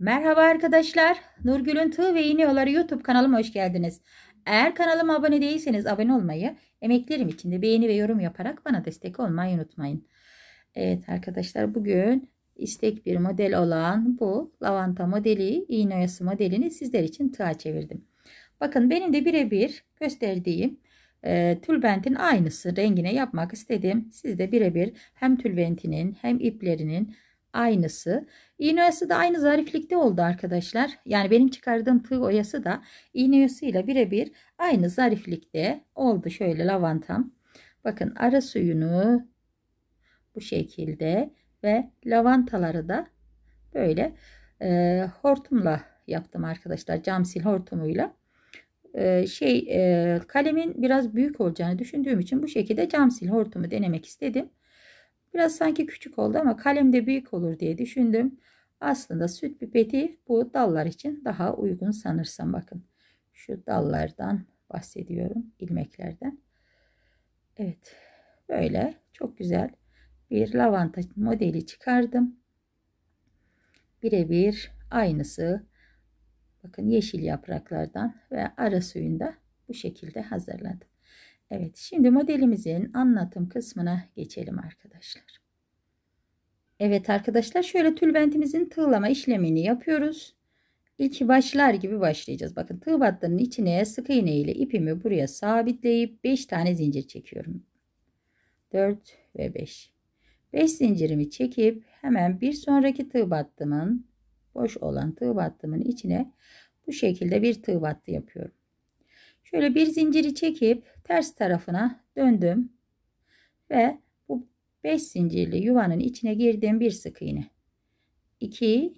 Merhaba arkadaşlar. Nurgül'ün Tığ ve İğne Yolları YouTube kanalıma hoş geldiniz. Eğer kanalıma abone değilseniz abone olmayı, emeklerim için de beğeni ve yorum yaparak bana destek olmayı unutmayın. Evet arkadaşlar bugün istek bir model olan bu lavanta modeli, iğne oyası modelini sizler için tığa çevirdim. Bakın benim de birebir gösterdiğim e, tülbentin aynısı rengine yapmak istedim. Siz de birebir hem tülbentinin hem iplerinin aynısı. İğne oyası da aynı zariflikte oldu arkadaşlar. Yani benim çıkardığım tığ oyası da iğne oyasıyla birebir aynı zariflikte oldu. Şöyle lavantam. Bakın ara suyunu bu şekilde ve lavantaları da böyle e, hortumla yaptım arkadaşlar. Cam sil hortumuyla. E, şey e, kalemin biraz büyük olacağını düşündüğüm için bu şekilde cam sil hortumu denemek istedim. Biraz sanki küçük oldu ama kalemde büyük olur diye düşündüm. Aslında süt pipeti bu dallar için daha uygun sanırsam bakın. Şu dallardan bahsediyorum. ilmeklerden. Evet. Böyle çok güzel bir lavanta modeli çıkardım. Birebir aynısı. Bakın yeşil yapraklardan ve ara suyunda bu şekilde hazırladım. Evet şimdi modelimizin anlatım kısmına geçelim arkadaşlar. Evet arkadaşlar şöyle tülbentimizin tığlama işlemini yapıyoruz. İlk başlar gibi başlayacağız. Bakın tığ battının içine sık iğne ile ipimi buraya sabitleyip 5 tane zincir çekiyorum. 4 ve 5. 5 zincirimi çekip hemen bir sonraki tığ battımın boş olan tığ battımın içine bu şekilde bir tığ battı yapıyorum. Şöyle bir zinciri çekip ters tarafına döndüm. Ve bu 5 zincirli yuvanın içine girdim. Bir sık iğne. 2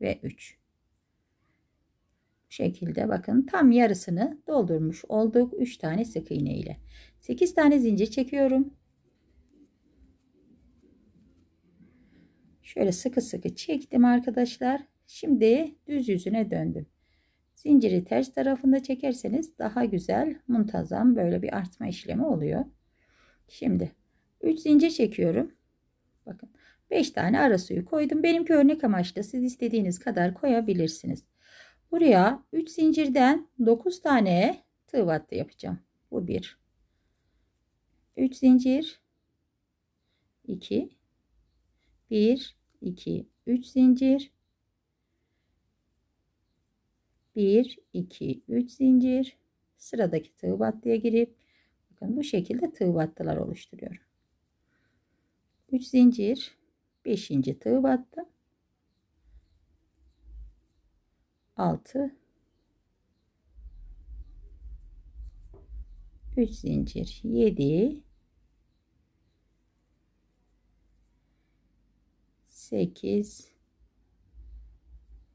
ve 3. Bu şekilde bakın tam yarısını doldurmuş olduk. 3 tane sık iğne ile. 8 tane zincir çekiyorum. Şöyle sıkı sıkı çektim arkadaşlar. Şimdi düz yüzüne döndüm. Zinciri ters tarafında çekerseniz daha güzel muntazam böyle bir artma işlemi oluyor. Şimdi 3 zincir çekiyorum. Bakın 5 tane ara suyu koydum. Benimki örnek amaçlı siz istediğiniz kadar koyabilirsiniz. Buraya 3 zincirden 9 tane tığ battı yapacağım. Bu 1. 3 zincir 2 1 2 3 zincir 1, 2, 3 zincir. Sıradaki tığ battıya girip bakın bu şekilde tığ battılar oluşturuyorum. 3 zincir. 5. tığ battı. 6 3 zincir 7 8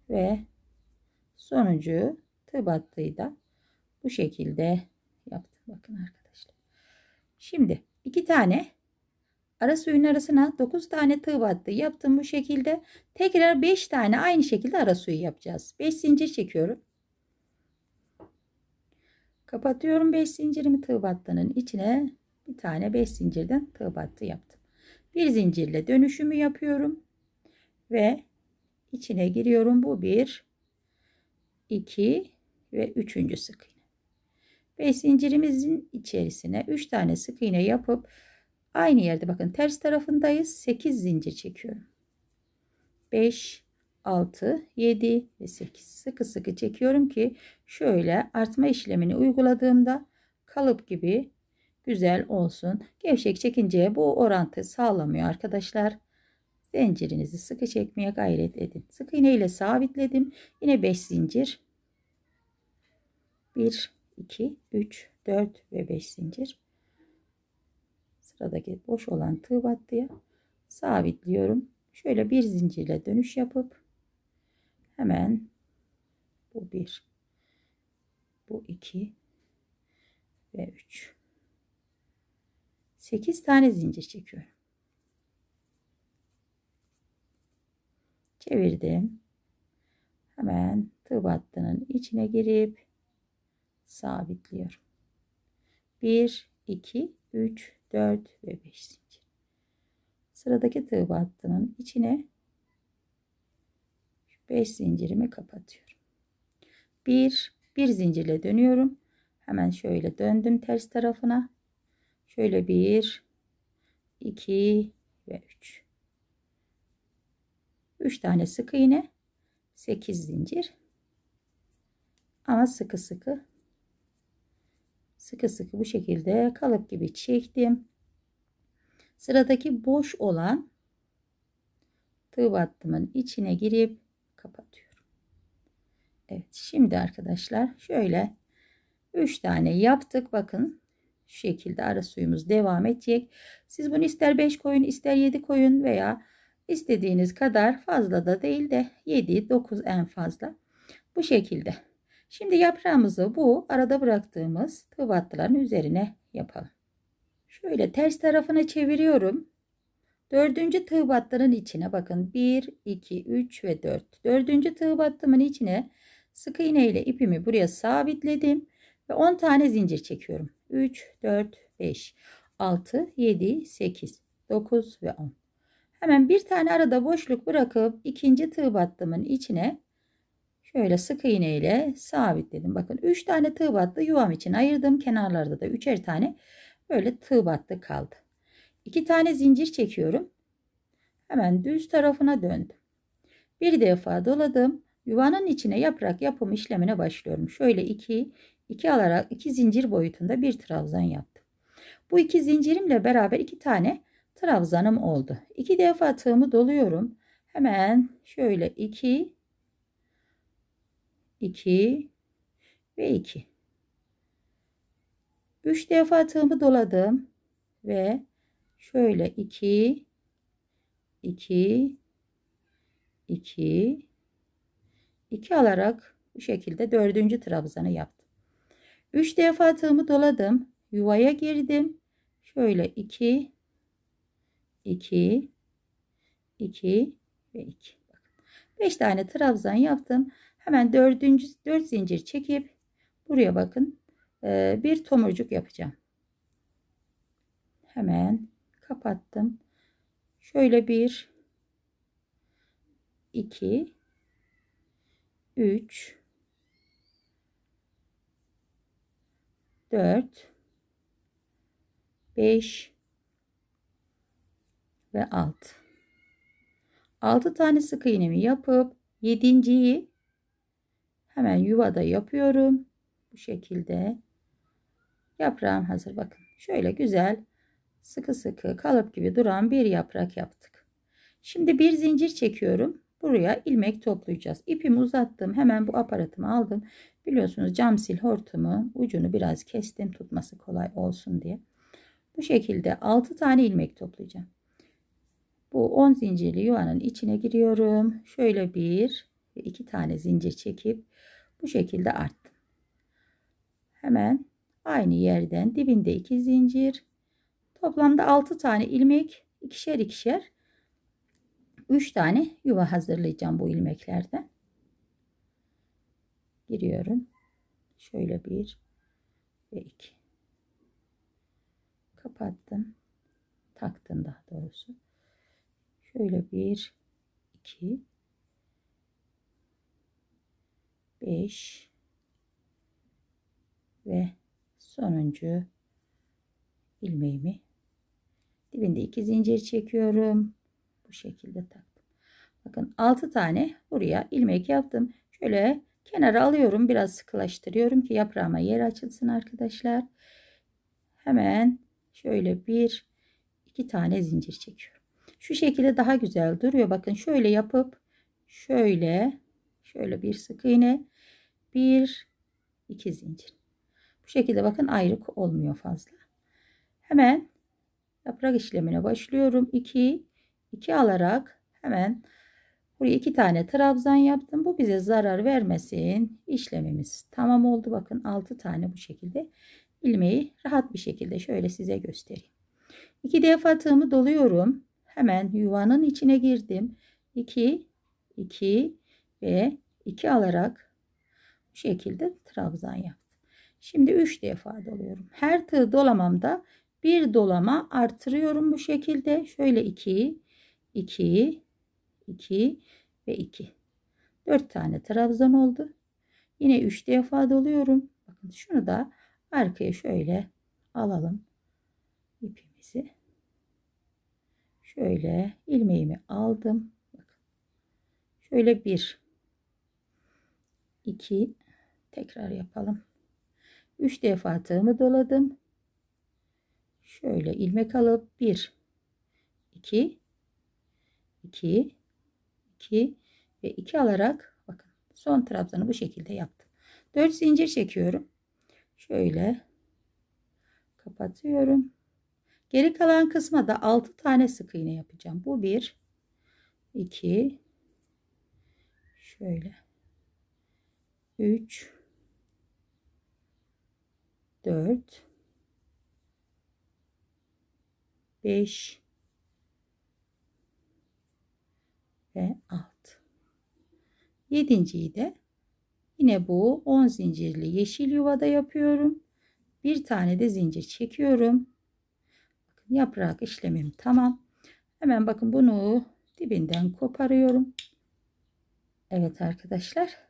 ve sonucu tıbattıyı da bu şekilde yaptım. Bakın arkadaşlar. Şimdi iki tane ara suyun arasına 9 tane tığ battı yaptım bu şekilde. Tekrar 5 tane aynı şekilde ara suyu yapacağız. 5 zincir çekiyorum. Kapatıyorum 5 zincirimi tığ battının içine. Bir tane 5 zincirden tığ battı yaptım. Bir zincirle dönüşümü yapıyorum ve içine giriyorum. Bu bir 2 ve 3. sık iğne. 5 zincirimizin içerisine 3 tane sık iğne yapıp aynı yerde bakın ters tarafındayız. 8 zincir çekiyorum. 5 6 7 ve 8 sıkı sıkı çekiyorum ki şöyle artma işlemini uyguladığımda kalıp gibi güzel olsun. Gevşek çekince bu orantı sağlamıyor arkadaşlar. Zincirinizi sıkı çekmeye gayret edin. Sık iğne ile sabitledim. Yine 5 zincir 1 2 3 4 ve 5 zincir sıradaki boş olan tığ battıya sabitliyorum şöyle bir zincirle dönüş yapıp hemen bu 1 bu 2 ve 3 8 tane zincir çekiyorum çevirdim hemen tığ battının içine girip sabitliyorum. 1, 2, 3, 4 ve 5 zincir. Sıradaki tığ battının içine 5 zincirimi kapatıyorum. 1, 1 zincirle dönüyorum. Hemen şöyle döndüm ters tarafına. Şöyle 1, 2 ve 3. 3 tane sık iğne, 8 zincir. Ama sıkı sıkı sıkı sıkı bu şekilde kalıp gibi çektim. Sıradaki boş olan tığ battımın içine girip kapatıyorum. Evet şimdi arkadaşlar şöyle 3 tane yaptık. Bakın şu şekilde ara suyumuz devam edecek. Siz bunu ister 5 koyun ister 7 koyun veya istediğiniz kadar fazla da değil de 7-9 en fazla. Bu şekilde Şimdi yaprağımızı bu arada bıraktığımız tığ battıların üzerine yapalım. Şöyle ters tarafını çeviriyorum. Dördüncü tığ battının içine bakın 1, 2, 3 ve 4. Dördüncü tığ battımın içine sık iğne ile ipimi buraya sabitledim ve 10 tane zincir çekiyorum. 3, 4, 5, 6, 7, 8, 9 ve 10. Hemen bir tane arada boşluk bırakıp ikinci tığ battımın içine Şöyle sık iğne ile sabitledim. Bakın 3 tane tığ battı yuvam için ayırdım. Kenarlarda da 3'er tane böyle tığ battı kaldı. 2 tane zincir çekiyorum. Hemen düz tarafına döndüm. Bir defa doladım. Yuvanın içine yaprak yapım işlemine başlıyorum. Şöyle 2 2 alarak 2 zincir boyutunda bir trabzan yaptım. Bu iki zincirimle beraber 2 tane trabzanım oldu. 2 defa tığımı doluyorum. Hemen şöyle 2 2 ve 2. 3 defa tığımı doladım ve şöyle 2 2 2 2 alarak bu şekilde dördüncü trabzanı yaptım. 3 defa tığımı doladım. Yuvaya girdim. Şöyle 2 2 2 ve 2. 5 tane trabzan yaptım. Hemen dördüncü dört zincir çekip buraya bakın ee, bir tomurcuk yapacağım. Hemen kapattım. Şöyle bir 2 3 4 5 ve 6 6 tane sık iğnemi yapıp 7.yi Hemen yuvada yapıyorum. Bu şekilde. Yaprağım hazır. Bakın şöyle güzel sıkı sıkı kalıp gibi duran bir yaprak yaptık. Şimdi bir zincir çekiyorum. Buraya ilmek toplayacağız. ipimi uzattım. Hemen bu aparatımı aldım. Biliyorsunuz cam sil hortumu ucunu biraz kestim tutması kolay olsun diye. Bu şekilde 6 tane ilmek toplayacağım. Bu 10 zincirli yuvanın içine giriyorum. Şöyle bir ve iki tane zincir çekip bu şekilde arttım. Hemen aynı yerden dibinde iki zincir toplamda altı tane ilmek ikişer ikişer üç tane yuva hazırlayacağım bu ilmeklerden. Giriyorum. Şöyle bir ve iki. Kapattım. Taktım daha doğrusu. Şöyle bir iki 5 ve sonuncu ilmeğimi dibinde iki zincir çekiyorum. Bu şekilde taktım. Bakın 6 tane buraya ilmek yaptım. Şöyle kenara alıyorum. Biraz sıkılaştırıyorum ki yaprağıma yer açılsın arkadaşlar. Hemen şöyle bir iki tane zincir çekiyorum. Şu şekilde daha güzel duruyor. Bakın şöyle yapıp şöyle şöyle bir sık iğne 1 2 zincir. Bu şekilde bakın ayrık olmuyor fazla. Hemen yaprak işlemine başlıyorum. 2 2 alarak hemen buraya 2 tane trabzan yaptım. Bu bize zarar vermesin. İşlemimiz tamam oldu. Bakın 6 tane bu şekilde ilmeği rahat bir şekilde şöyle size göstereyim. 2 defa tığımı doluyorum. Hemen yuvanın içine girdim. 2 2 ve 2 alarak bu şekilde trabzan yaptım. Şimdi 3 defa doluyorum. Her tığ dolamamda bir dolama artırıyorum bu şekilde. Şöyle 2, 2, 2 ve 2. 4 tane trabzan oldu. Yine 3 defa doluyorum. Bakın şunu da arkaya şöyle alalım ipimizi. Şöyle ilmeğimi aldım. Bakın. Şöyle bir 2 tekrar yapalım 3 defa tığımı doladım şöyle ilmek alıp 1 2 2 2 ve 2 alarak bakın son trabzanı bu şekilde yaptım 4 zincir çekiyorum şöyle kapatıyorum geri kalan kısma da 6 tane sık iğne yapacağım bu 1 2 şöyle 3 4 5 ve 6. Yedinciyi de yine bu 10 zincirli yeşil yuvada yapıyorum. Bir tane de zincir çekiyorum. Bakın yaprak işlemim tamam. Hemen bakın bunu dibinden koparıyorum. Evet arkadaşlar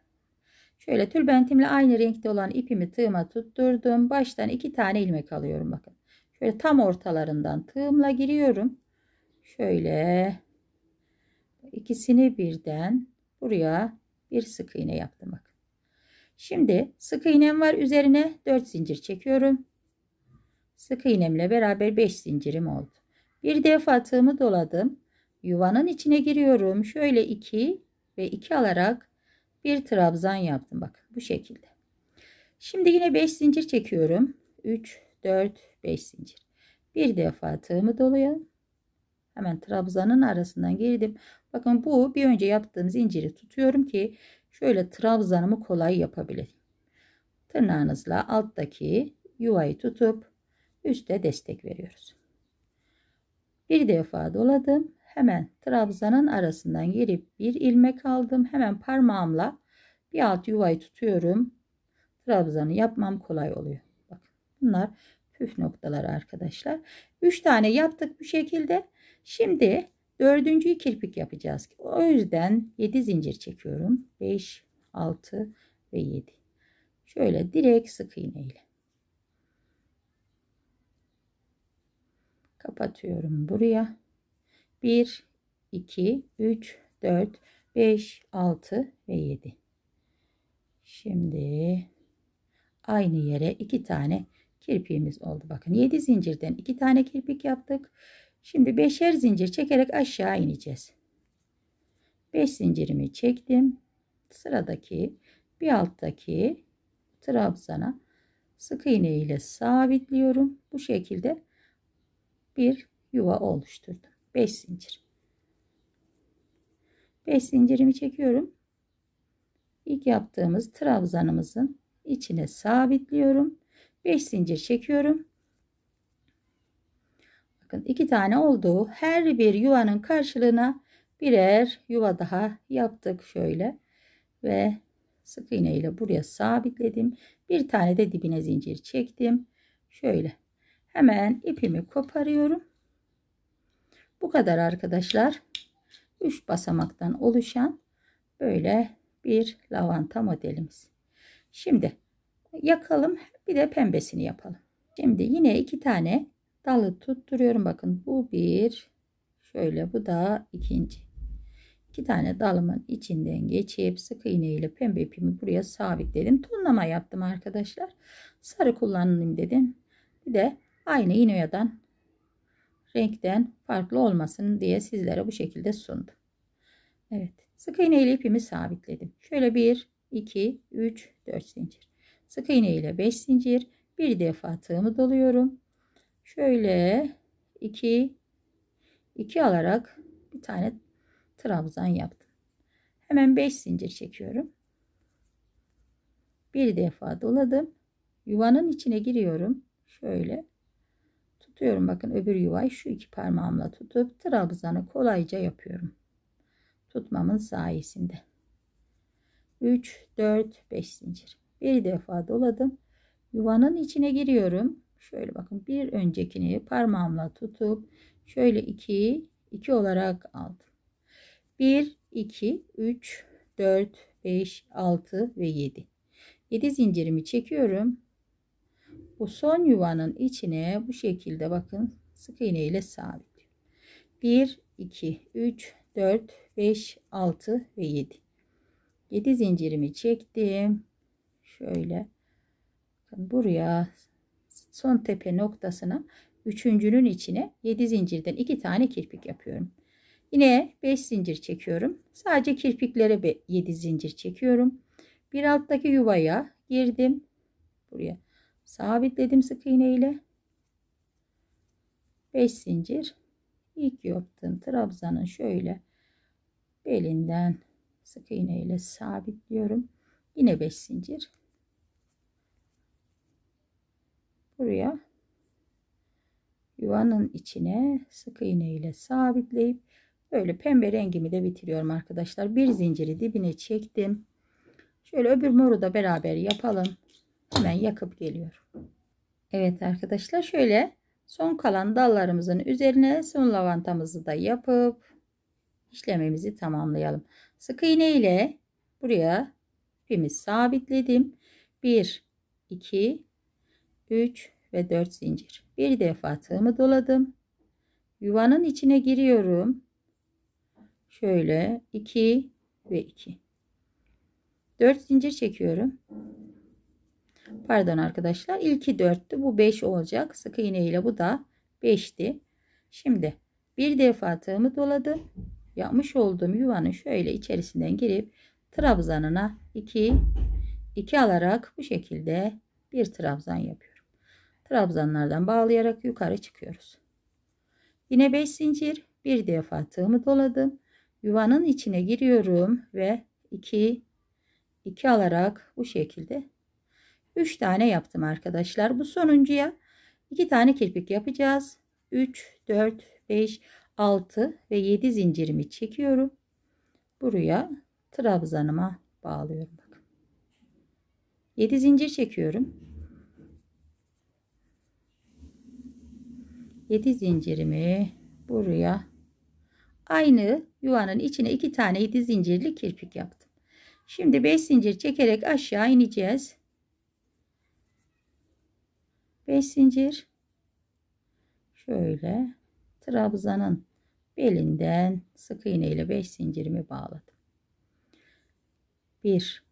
Şöyle tülbentimle aynı renkte olan ipimi tığıma tutturdum. Baştan iki tane ilmek alıyorum bakın. Şöyle tam ortalarından tığımla giriyorum. Şöyle ikisini birden buraya bir sık iğne yaptım bakın. Şimdi sık iğnem var üzerine 4 zincir çekiyorum. Sık iğnemle beraber 5 zincirim oldu. Bir defa tığımı doladım. Yuvanın içine giriyorum. Şöyle 2 ve 2 alarak bir trabzan yaptım bak bu şekilde şimdi yine 5 zincir çekiyorum 3 4 5 zincir bir defa tığımı dolaya hemen trabzanın arasından girdim bakın bu bir önce yaptığım zinciri tutuyorum ki şöyle trabzanımı kolay yapabilirim. tırnağınızla alttaki yuvayı tutup üste destek veriyoruz bir defa doladım hemen trabzanın arasından girip bir ilmek aldım. Hemen parmağımla bir alt yuvayı tutuyorum. Trabzanı yapmam kolay oluyor. Bak, bunlar püf noktalar arkadaşlar. 3 tane yaptık bu şekilde. Şimdi dördüncüyü kirpik yapacağız. O yüzden 7 zincir çekiyorum. 5, 6 ve 7. Şöyle direkt sık iğne ile. Kapatıyorum buraya. 1, 2, 3, 4, 5, 6 ve 7. Şimdi aynı yere iki tane kirpiğimiz oldu. Bakın 7 zincirden iki tane kirpik yaptık. Şimdi beşer zincir çekerek aşağı ineceğiz. 5 zincirimi çektim. Sıradaki bir alttaki trabzana sık iğne ile sabitliyorum. Bu şekilde bir yuva oluşturdum. 5 zincir 5 zincirimi çekiyorum ilk yaptığımız trabzanımızın içine sabitliyorum 5 zincir çekiyorum bakın iki tane olduğu her bir yuvanın karşılığına birer yuva daha yaptık şöyle ve sık iğne ile buraya sabitledim bir tane de dibine zincir çektim şöyle hemen ipimi koparıyorum bu kadar arkadaşlar. 3 basamaktan oluşan böyle bir lavanta modelimiz. Şimdi yakalım bir de pembesini yapalım. Şimdi yine iki tane dalı tutturuyorum. Bakın bu bir şöyle bu da ikinci. İki tane dalımın içinden geçip sık iğne ile pembe ipimi buraya sabitledim. Tonlama yaptım arkadaşlar. Sarı kullanayım dedim. Bir de aynı iğneden renkten farklı olmasın diye sizlere bu şekilde sundum. Evet. Sık iğne ile ipimi sabitledim. Şöyle 1, 2, 3, 4 zincir. Sık iğne ile 5 zincir. Bir defa tığımı doluyorum. Şöyle 2, 2 alarak bir tane trabzan yaptım. Hemen 5 zincir çekiyorum. Bir defa doladım. Yuvanın içine giriyorum. Şöyle tutuyorum. Bakın öbür yuvayı şu iki parmağımla tutup trabzanı kolayca yapıyorum. Tutmamın sayesinde. 3, 4, 5 zincir. Bir defa doladım. Yuvanın içine giriyorum. Şöyle bakın bir öncekini parmağımla tutup şöyle 2, 2 olarak aldım. 1, 2, 3, 4, 5, 6 ve 7. 7 zincirimi çekiyorum. Bu son yuvanın içine bu şekilde bakın sık iğne ile sabit. 1, 2, 3, 4, 5, 6 ve 7. 7 zincirimi çektim. Şöyle buraya son tepe noktasına üçüncünün içine 7 zincirden 2 tane kirpik yapıyorum. Yine 5 zincir çekiyorum. Sadece kirpiklere 7 zincir çekiyorum. Bir alttaki yuvaya girdim. Buraya sabitledim sık iğne ile 5 zincir ilk yaptığım trabzanın şöyle belinden sık iğne ile sabitliyorum yine 5 zincir buraya yuvanın içine sık iğne ile sabitleyip böyle pembe rengimi de bitiriyorum arkadaşlar bir zinciri dibine çektim şöyle öbür moru da beraber yapalım hemen yakıp geliyorum. Evet arkadaşlar şöyle son kalan dallarımızın üzerine son lavantamızı da yapıp işlemimizi tamamlayalım. Sık iğne ile buraya ipimi sabitledim. 1 2 3 ve 4 zincir. Bir defa tığımı doladım. Yuvanın içine giriyorum. Şöyle 2 ve 2. 4 zincir çekiyorum. Pardon arkadaşlar ilki 4'tü bu 5 olacak. Sık iğne ile bu da 5'ti. Şimdi bir defa tığımı doladım. Yapmış olduğum yuvanın şöyle içerisinden girip trabzanına 2 2 alarak bu şekilde bir trabzan yapıyorum. Trabzanlardan bağlayarak yukarı çıkıyoruz. Yine 5 zincir bir defa tığımı doladım. Yuvanın içine giriyorum ve 2 2 alarak bu şekilde 3 tane yaptım arkadaşlar. Bu sonuncuya 2 tane kirpik yapacağız. 3, 4, 5, 6 ve 7 zincirimi çekiyorum. Buraya trabzanıma bağlıyorum. Bakın. 7 zincir çekiyorum. 7 zincirimi buraya aynı yuvanın içine 2 tane 7 zincirli kirpik yaptım. Şimdi 5 zincir çekerek aşağı ineceğiz. 5 zincir şöyle trabzanın belinden sık iğne ile 5 zincirimi bağladım. 1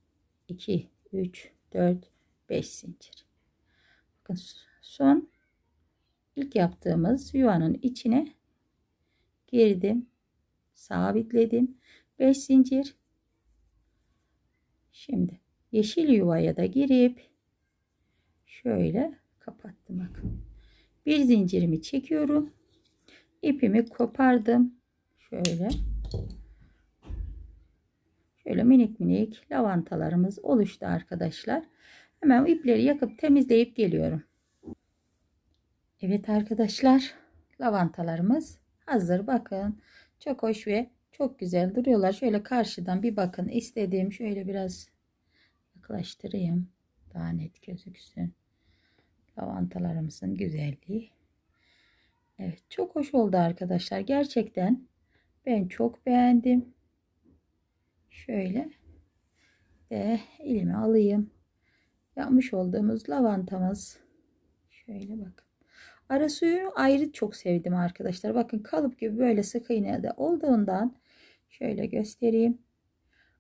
2 3 4 5 zincir. Bakın son ilk yaptığımız yuvanın içine girdim. Sabitledim. 5 zincir. Şimdi yeşil yuvaya da girip şöyle kapattım bak. Bir zincirimi çekiyorum. İpimi kopardım. Şöyle. Şöyle minik minik lavantalarımız oluştu arkadaşlar. Hemen ipleri yakıp temizleyip geliyorum. Evet arkadaşlar lavantalarımız hazır. Bakın çok hoş ve çok güzel duruyorlar. Şöyle karşıdan bir bakın. İstediğim şöyle biraz yaklaştırayım. Daha net gözüksün. Lavantalarımızın güzelliği. Evet çok hoş oldu arkadaşlar. Gerçekten ben çok beğendim. Şöyle de elime alayım. Yapmış olduğumuz lavantamız. Şöyle bakın. Ara suyunu ayrı çok sevdim arkadaşlar. Bakın kalıp gibi böyle sık iğne de olduğundan şöyle göstereyim.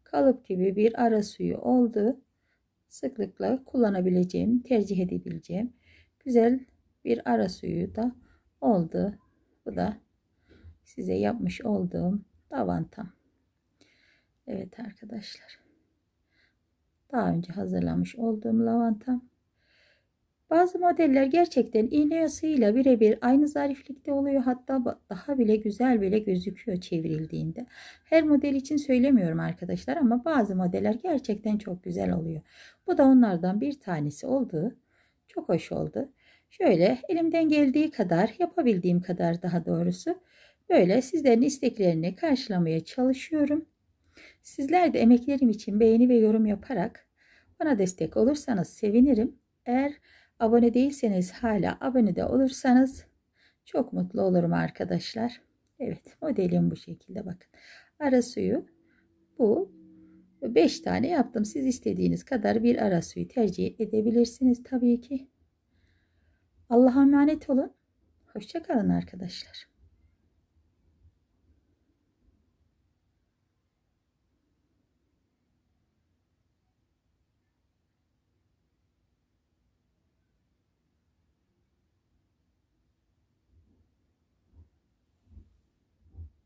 Kalıp gibi bir ara suyu oldu. Sıklıkla kullanabileceğim, tercih edebileceğim güzel bir ara suyu da oldu. Bu da size yapmış olduğum davantam. Evet arkadaşlar. Daha önce hazırlamış olduğum lavantam. Bazı modeller gerçekten iğne yasıyla birebir aynı zariflikte oluyor. Hatta daha bile güzel bile gözüküyor çevrildiğinde. Her model için söylemiyorum arkadaşlar ama bazı modeller gerçekten çok güzel oluyor. Bu da onlardan bir tanesi oldu. Çok hoş oldu. Şöyle elimden geldiği kadar, yapabildiğim kadar daha doğrusu böyle sizlerin isteklerini karşılamaya çalışıyorum. Sizler de emeklerim için beğeni ve yorum yaparak bana destek olursanız sevinirim. Eğer abone değilseniz hala abone de olursanız çok mutlu olurum arkadaşlar. Evet modelim bu şekilde bakın. Ara suyu bu 5 tane yaptım. Siz istediğiniz kadar bir ara suyu tercih edebilirsiniz tabii ki. Allah'a emanet olun. Hoşçakalın arkadaşlar.